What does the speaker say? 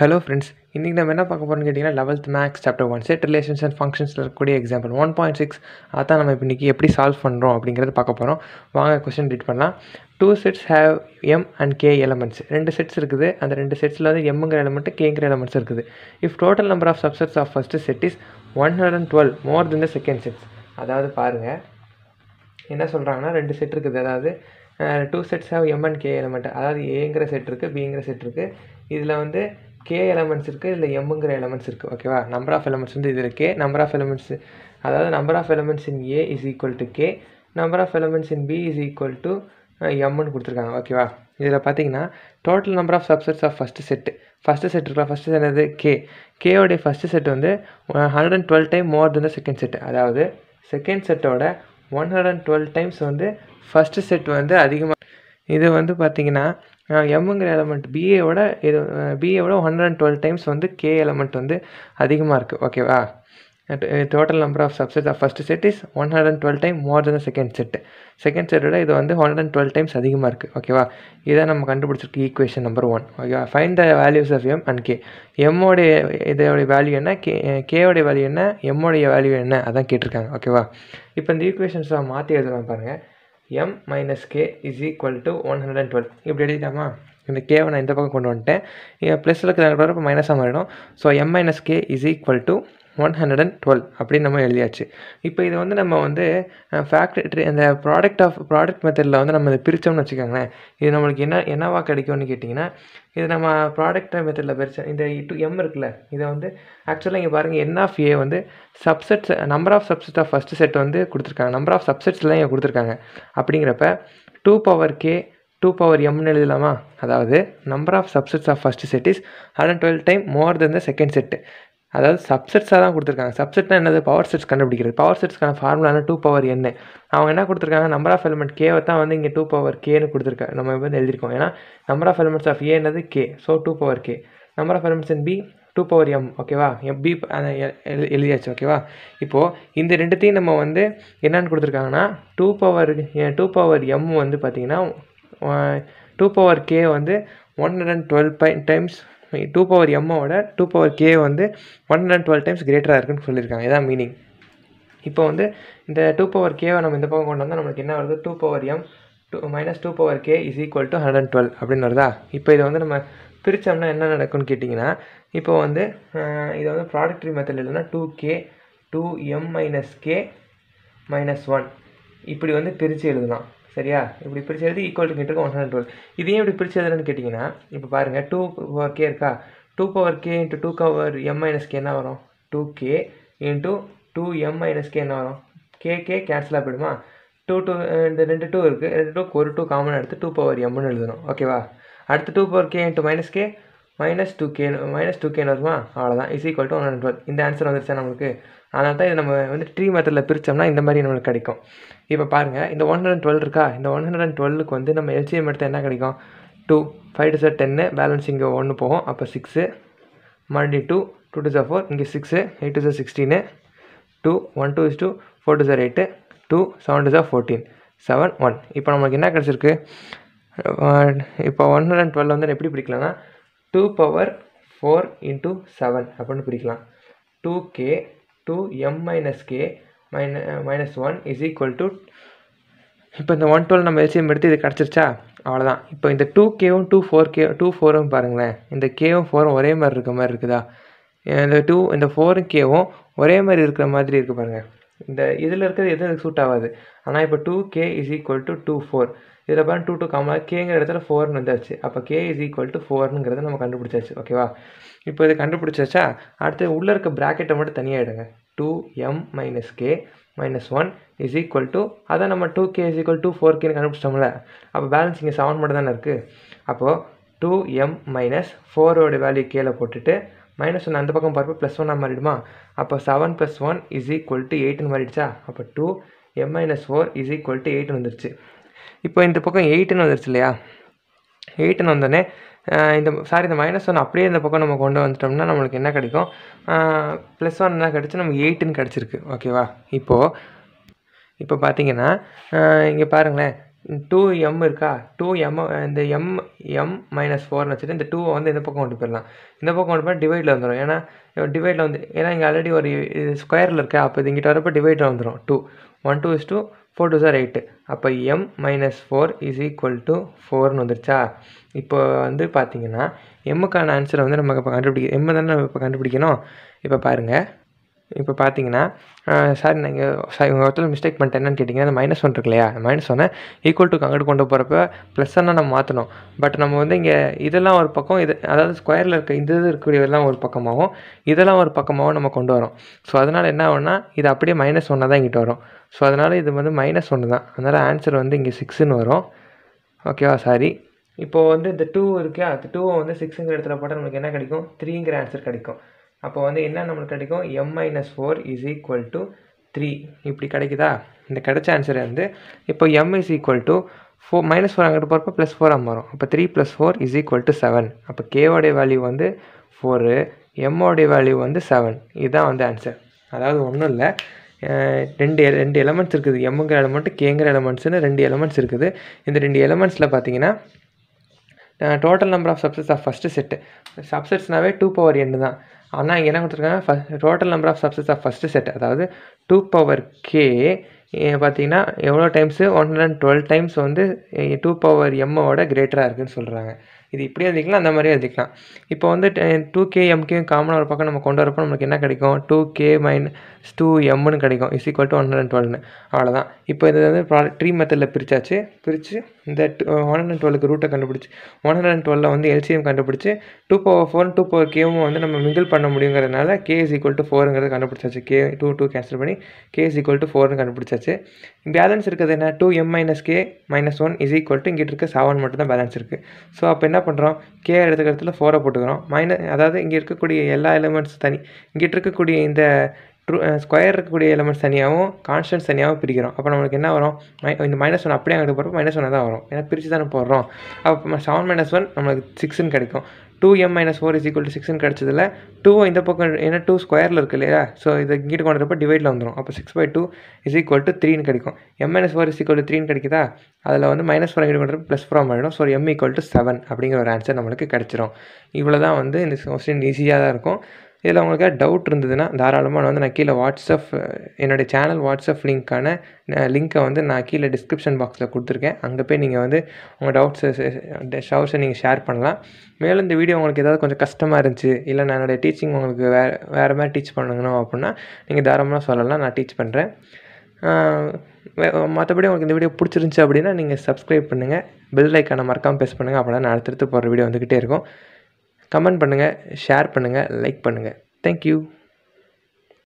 hello friends இன்றைக்கி நம்ம என்ன பார்க்க போகிறோம்னு கேட்டிங்கன்னா eleventh maths chapter one set relations and ஃபங்க்ஷன்ஸில் இருக்கக்கூடிய எக்ஸாம்பிள் ஒன் பாயிண்ட் சிக்ஸ் அதான் நம்ம இப்போ இன்றைக்கி எப்படி சால்வ் பண்ணுறோம் அப்படிங்கிறது பார்க்க போகிறோம் வாங்க கொஸ்டின் ரீட் பண்ணலாம் two sets have M and K elements ரெண்டு செட்ஸ் இருக்குது அந்த ரெண்டு செட்ஸில் வந்து எம்ங்கிற எலமெண்ட்டு கேங்கிற எலமெண்ட்ஸ் இருக்குது if total number of subsets of first set is one hundred and twelve more than the second sets அதாவது பாருங்கள் என்ன சொல்கிறாங்கன்னா ரெண்டு செட் இருக்குது அதாவது two sets have M and K element அதாவது ஏங்கிற செட் இருக்குது பிங்கிற செட் இருக்குது இதில் வந்து கே எலமெண்ட்ஸ் இருக்குது இதில் எம்முங்கிற எலமெண்ட்ஸ் இருக்குது ஓகேவா நம்பர் ஆஃப் எலமெண்ட்ஸ் வந்து இதில் கே நம்பர் ஆஃப் எலமெண்ட்ஸ் அதாவது number of elements in A is equal to K number of elements in B is equal to எம்னு கொடுத்துருக்காங்க ஓகேவா இதில் பார்த்தீங்கன்னா total number of subsets of first set first set இருக்கலாம் first set என்னது K கேவுடைய first set வந்து hundred and twelve time more than second set அதாவது செகண்ட் செட்டோட one hundred and twelve times வந்து ஃபஸ்ட்டு செட் வந்து அதிகமாக இது வந்து பார்த்திங்கன்னா எம்முங்கிற எலமெண்ட் பிஏ விட இது பிஏ விட ஹண்ட்ரட் அண்ட் டுவெல் டைம்ஸ் வந்து கே எலமெண்ட் வந்து அதிகமாக இருக்குது ஓகேவா total number of subset of first set is one hundred and twelve time more than second set second செட்டோட இது வந்து ஹண்ட்ரட் அண்ட் டுவெல் டைம்ஸ் அதிகமாக இருக்குது ஓகேவா இதை நம்ம கண்டுபிடிச்சிருக்கு ஈக்குவேஷன் நம்பர் ஒன் ஓகேவா find the values of M and K எம்மோடைய இதோடைய வேல்யூ என்ன கே கேவோடைய வேல்யூ என்ன எம்மோடைய வேல்யூ என்ன அதான் கேட்டிருக்காங்க ஓகேவா இப்போ இந்த ஈக்குவேஷன்ஸ் மாற்றி எழுதலாம் பாருங்கள் M minus K is equal to one hundred and twelve இப்படி எழுதிட்டாமா இந்த கேவை நான் இந்த பக்கம் கொண்டு வந்துட்டேன் ப்ளஸ் இருக்கிற இப்போ மைனஸாக மாறிடும் so M minus K is equal to one hundred and twelve அப்படின்னு நம்ம எழுதியாச்சு இப்போ இதை வந்து நம்ம வந்து ஃபேக்ட்ரி அந்த ப்ராடக்ட் ஆஃப் ப்ராடக்ட் மெத்தடில் வந்து நம்ம இதை பிரித்தோம்னு வச்சுக்கோங்களேன் இது நம்மளுக்கு என்ன என்னவா கிடைக்கும்னு கேட்டிங்கன்னா இது நம்ம ப்ராடக்ட் மெத்தடில் பிரித்த இந்த டூ எம் இருக்குல்ல இதை வந்து ஆக்சுவலாக இங்கே பாருங்கள் என் ஆஃப் ஏ வந்து subsets number of subset of first set வந்து கொடுத்துருக்காங்க நம்பர் ஆஃப் சப்செட்ஸ்லாம் இங்கே கொடுத்துருக்காங்க அப்படிங்கிறப்ப two power K two power எம்னு எழுதலாமா அதாவது number of subsets of first set is hundred twelve time more than the second set அதாவது சப்செட்ஸாக தான் கொடுத்துருக்காங்க சப்செட்னா என்னது பவர் செட்ஸ் கண்டுபிடிக்கிறது பவர் செட்ஸ்க்கான ஃபார்முலான டூ பவர் என்ன அவங்க என்ன கொடுத்துருக்காங்க நம்பர் ஆஃப் எலிமெண்ட் கேவை தான் வந்து இங்கே டூ பவர் கேன்னு கொடுத்துருக்காங்க நம்ம வந்து எழுதியிருக்கோம் ஏன்னா நம்பர் ஆஃப் எலிமெண்ட்ஸ் ஆஃப் ஏன்னது K so two power K number of elements in B two power M ஓகேவா எம் பி எழுதியாச்சு ஓகேவா இப்போது இந்த ரெண்டுத்தையும் நம்ம வந்து என்னென்னு கொடுத்துருக்காங்கன்னா two power two power M வந்து பார்த்திங்கன்னா டூ பவர் கே வந்து one hundred and twelve by times two power எம்மோட டூ பவர் கே வந்து ஒன் அண்ட் டுவெல் டைம்ஸ் கிரேட்டராக இருக்குன்னு சொல்லியிருக்காங்க இதான் மீனிங் இப்போ வந்து இந்த டூ பவர் கேவை நம்ம இந்த பக்கம் கொண்டு வந்தால் நம்மளுக்கு என்ன வருது two power M two minus two power K is equal to hundred and twelve அப்படின்னு வருதா இப்போ இதை வந்து நம்ம பிரித்தோம்னா என்ன நடக்கும்னு கேட்டிங்கன்னா இப்போ வந்து இதை வந்து ப்ராடக்ட்ரி மெத்தட் இல்லைன்னா two K two M minus K minus one இப்படி வந்து பிரித்து எழுதலாம் சரியா இப்படி பிரிச்சது ஈக்குவல் கேட்டுருக்கு ஒன் ஹண்ட்ரட் டுவெல் இதே இப்படி பிரிச்சதுன்னு கேட்டிங்கன்னா இப்போ பாருங்கள் டூ பவர் கே இருக்கா two power K into two power M minus K என்ன வரும் two K into two M minus K என்ன வரும் கே கே கேன்சலாக போயிடுமா டூ டூ இந்த ரெண்டு டூ இருக்குது ரெண்டு டூ ஒரு டூ காமன் எடுத்து டூ பவர் எம்னு எழுதணும் ஓகேவா அடுத்து two power K into minus K minus two K minus two கேன்னு வருமா அவ்வளோதான் is equal to one hundred இந்த ஆன்சர் வந்துருச்சா நம்மளுக்கு அதனால் தான் இதை நம்ம வந்து ட்ரீ மெத்தடில் பிரித்தோம்னா இந்த மாதிரி நம்மளுக்கு கிடைக்கும் இப்போ பாருங்கள் இந்த ஒன் ஹண்ட்ரட் டுவெல் இருக்கா இந்த ஒன் ஹண்ட்ரட் அண்ட் டுவெல்லுக்கு வந்து நம்ம எல்சிஎம் எடுத்தால் என்ன கிடைக்கும் டூ ஃபைவ் டு சார் டென்னு பேலன்ஸ் இங்கே ஒன்று போகும் அப்போ சிக்ஸு மறுபடியும் டூ டூ டு சார் ஃபோர் இங்கே சிக்ஸு எயிட் டு சார் சிக்ஸ்டீனு two one two is two four டு சார் எயிட்டு டூ செவன் டு சார் ஃபோர்டீன் செவன் ஒன் இப்போ நமக்கு என்ன கிடச்சிருக்கு இப்போ ஒன் ஹண்ட்ரட் அண்ட் டுவெல் வந்து எப்படி பிடிக்கலாம்னா two power four into seven அப்படின்னு பிடிக்கலாம் two K two M minus K minus minus one is equal to இப்போ இந்த ஒன் டுவெல் நம்ம எல்சிஎம் எடுத்து இது கிடச்சிருச்சா அவ்வளோதான் இப்போ இந்த டூ கேவும் டூ ஃபோர் கே டூ ஃபோரும் பாருங்களேன் இந்த கேவும் ஃபோரும் ஒரே மாதிரி இருக்க மாதிரி இருக்குதா இந்த டூ இந்த ஃபோரும் கேவும் ஒரே மாதிரி இருக்கிற மாதிரி இருக்குது பாருங்கள் இந்த இதில் இருக்கிறது எதுவும் சூட் ஆகாது ஆனால் இப்போ two K is equal to two four இதில் பாருங்க டூ டூ காமலாக கேங்கிற இடத்துல ஃபோர்னு வந்தாச்சு அப்போ கே இஸ் ஈக்குவல் டு ஃபோர்னுங்கிறத நம்ம கண்டுபிடிச்சாச்சு ஓகேவா இப்போ இது கண்டுபிடிச்சாச்சா அடுத்து உள்ளே இருக்க ப்ராக்கெட்டை மட்டும் தனியாக two M minus K minus one is equal அதை நம்ம two is equal to two four கேன்னு கண்டுபிடிச்சிட்டோம்ல அப்போ பேலன்ஸ் இங்கே செவன் மட்டும் தானே இருக்குது அப்போது டூ எம் மைனஸ் ஃபோரோட வேல்யூ போட்டுட்டு மைனஸ் 1 அந்த பக்கம் பார்ப்போம் ப்ளஸ் ஒன்னாக மாறிடுமா அப்போ seven plus one is equal to எயிட்னு மாறிடுச்சா அப்போ two M minus four is equal to எயிட்னு வந்துருச்சு இப்போ இந்த பக்கம் எயிட்டுன்னு வந்துருச்சு இல்லையா எயிட்டுன்னு வந்தோடனே இந்த சாரி இந்த மைனஸ் ஒன் அப்படியே இந்த பக்கம் நம்ம கொண்டு வந்துட்டோம்னா நம்மளுக்கு என்ன கிடைக்கும் ப்ளஸ் ஒன் என்ன கிடச்சி நமக்கு எயிட்டுன்னு கிடச்சிருக்கு ஓகேவா இப்போது இப்போ பார்த்தீங்கன்னா இங்கே பாருங்களேன் டூ எம் இருக்கா டூ எம் இந்த எம் எம் மைனஸ் ஃபோர்னு வச்சுட்டு இந்த டூவை வந்து இந்த பக்கம் கொண்டு போயிடலாம் இந்த பக்கம் கொண்டு போய் டிவைடில் வந்துடும் ஏன்னா டிவைடில் வந்து ஏன்னா இங்கே ஆல்ரெடி ஒரு ஸ்கொயரில் இருக்கா அப்போ இது இங்கிட்ட வரப்போ டிவைடில் வந்துடும் two one two is two four two சார் எயிட்டு அப்போ M minus four is equal to ஃபோர்னு வந்துருச்சா இப்போ வந்து பார்த்தீங்கன்னா எம்முக்கான ஆன்சரை வந்து நமக்கு இப்போ கண்டுபிடிக்க எம்மை தானே நம்ம இப்போ கண்டுபிடிக்கணும் இப்போ பாருங்கள் இப்போ பார்த்தீங்கன்னா சார் நீங்கள் சார் உங்கள் இடத்துல மிஸ்டேக் பண்ணிட்டேன் என்னன்னு கேட்டிங்கன்னா அந்த மைனஸ் ஒன் இருக்கு இல்லையா மைனஸ் ஒன்று ஈக்குவல் டுக்கு அங்கிட்டு கொண்டு போகிறப்ப ப்ளஸ் ஒன்னாக நம்ம மாற்றணும் பட் நம்ம வந்து இங்கே இதெல்லாம் ஒரு பக்கம் இது அதாவது ஸ்கொயரில் இருக்க இந்த இது இருக்கக்கூடியதெல்லாம் ஒரு பக்கமாகவும் இதெல்லாம் ஒரு பக்கமாகவும் நம்ம கொண்டு வரோம் ஸோ அதனால் என்ன ஆகும்னா இது அப்படியே மைனஸ் ஒன்னாக தான் இங்கிட்ட வரும் ஸோ அதனால் இது வந்து மைனஸ் ஒன்று தான் அதனால் ஆன்சர் வந்து இங்கே சிக்ஸுன்னு வரும் ஓகேவா சாரி இப்போது வந்து இந்த டூ இருக்கே அந்த டூவை வந்து சிக்ஸுங்கிற இடத்துல போட்டால் நம்மளுக்கு என்ன கிடைக்கும் த்ரீங்கிற ஆன்சர் கிடைக்கும் அப்போ வந்து என்ன நம்மளுக்கு கிடைக்கும் M minus four is equal to three இப்படி கிடைக்குதா இந்த கிடைச்ச ஆன்சர் வந்து இப்போ M is equal to four minus four அங்கிட்டு போகிறப்ப ப்ளஸ் ஃபோராக மாறும் அப்போ three plus four is equal to seven அப்போ கேவோடைய வேல்யூ வந்து ஃபோரு எம்மோடைய வேல்யூ வந்து செவன் இதுதான் வந்து ஆன்சர் அதாவது ஒன்றும் இல்லை ரெண்டு ரெண்டு எலமெண்ட்ஸ் இருக்குது எம்முங்கிற எலமெண்ட்டு கேங்கிற எலமெண்ட்ஸ்ன்னு ரெண்டு எலமெண்ட்ஸ் இருக்குது இந்த ரெண்டு எலமெண்ட்ஸில் பார்த்தீங்கன்னா total number of subsets of first set சப்செட்ஸ்னாவே டூ பவர் எண்டு தான் ஆனால் இங்கே என்ன கொடுத்துருக்காங்க first total number of subsets of first set அதாவது டூ பவர் கே பார்த்தீங்கன்னா எவ்வளோ times one hundred twelve times வந்து டூ பவர் எம்மோட கிரேட்டராக இருக்குதுன்னு சொல்கிறாங்க இது இப்படியே எழுதிக்கலாம் அந்த மாதிரியே எழுதிக்கலாம் இப்போ வந்து டூ கே எம்கேயும் காமனாக ஒரு பக்கம் நம்ம கொண்டு வரப்போ நம்மளுக்கு என்ன கிடைக்கும் டூ கே மைனஸ் டூ எம்னு கிடைக்கும் is equal to one hundred டுவெல்னு அவ்வளோதான் இப்போ இது வந்து ப்ரா ட்ரீ மெத்தடில் பிரித்தாச்சு பிரித்து இந்த ஒன் அண்ட் டுவெலுக்கு ரூட்டை கண்டுபிடிச்சி ஒன் ஹண்ட்ரட் அண்ட் டுவெலில் வந்து எல்சிஎம் கண்டுபிடிச்சி two power four two power கேவும் வந்து நம்ம மிங்கிள் பண்ண முடியுங்கிறதுனால கே இஸ் ஈக்குவல் டு ஃபோருங்கிறது கண்டுபிடிச்சாச்சு கே டூ டூ கேன்சல் பண்ணி கே இஸ் ஈக்குவல் டு ஃபோர்னு கண்டுபிடிச்சாச்சு பேலன்ஸ் இருக்கிறது என்ன two M minus K minus one is equal to இங்கிட்டு இருக்க செவன் மட்டும் பேலன்ஸ் இருக்குது ஸோ அப்போ என்ன பண்ணுறோம் கே எடுத்துக்கிறதுல ஃபோரை போட்டுக்கிறோம் மைனஸ் அதாவது இங்கே இருக்கக்கூடிய எல்லா எலிமெண்ட்ஸ் தனி இங்கிட்டு இருக்கக்கூடிய இந்த ட்ரூ ஸ்கொயர் இருக்கக்கூடிய எலமெண்ட்ஸ் தனியாகவும் கான்ஸ்டன்ட்ஸ் தனியாகவும் பிரிக்கிறோம் அப்போ நம்மளுக்கு என்ன வரும் மை இந்த மைனஸ் ஒன் அப்படியே அங்கே போகிறப்ப மைனஸ் ஒன் தான் வரும் ஏன்னா பிரித்து தானே போடுறோம் அப்போ செவன் மைனஸ் ஒன் நம்மளுக்கு சிக்ஸ்ன்னு கிடைக்கும் two M minus four is equal to சிக்ஸ்ன்னு கிடச்சதில் டூ இந்த பக்கம் ஏன்னா டூ ஸ்கொயரில் இருக்கு இல்லையா ஸோ இதை இங்கிட்டு கொண்டுறப்ப டிவைடில் வந்துடும் அப்போ six by two is equal to த்ரீன்னு கிடைக்கும் M minus four is equal to த்ரீன்னு கிடைக்குதா அதில் வந்து மைனஸ் ஃபோர் இங்கிட்டு கொண்டு ப்ளஸ் ஃபோர் ஆகிடும் so M equal to seven அப்படிங்கிற ஒரு ஆன்சர் நம்மளுக்கு கிடச்சிரும் இவ்வளோ தான் வந்து இந்த கொஸ்டின் ஈஸியாக தான் இருக்கும் இதில் உங்களுக்கு டவுட் இருந்ததுன்னா தாராளமாக வந்து நான் கீழே வாட்ஸ்அப் என்னுடைய சேனல் வாட்ஸ்அப் லிங்க்கான லிங்க்கை வந்து நான் கீழே டிஸ்கிரிப்ஷன் பாக்ஸில் கொடுத்துருக்கேன் அங்கே போய் நீங்கள் வந்து உங்கள் டவுட்ஸை ஷவுட்ஸை நீங்கள் ஷேர் பண்ணலாம் மேலும் இந்த வீடியோ உங்களுக்கு ஏதாவது கொஞ்சம் கஷ்டமாக இருந்துச்சு இல்லை நான் என்னுடைய டீச்சிங் உங்களுக்கு வேறு வேறு மாதிரி டீச் பண்ணணும் அப்படின்னா நீங்கள் தாராளமாக சொல்லலாம் நான் டீச் பண்ணுறேன் மற்றபடி உங்களுக்கு இந்த வீடியோ பிடிச்சிருந்துச்சி அப்படின்னா நீங்கள் சப்ஸ்கிரைப் பண்ணுங்கள் பெல் லைக்கான மறக்காமல் பேஸ் பண்ணுங்கள் அப்படின்னா நான் அடுத்தடுத்து போகிற வீடியோ வந்துக்கிட்டே இருக்கும் கமெண்ட் பண்ணுங்கள் ஷேர் பண்ணுங்கள் லைக் பண்ணுங்கள் தேங்க்யூ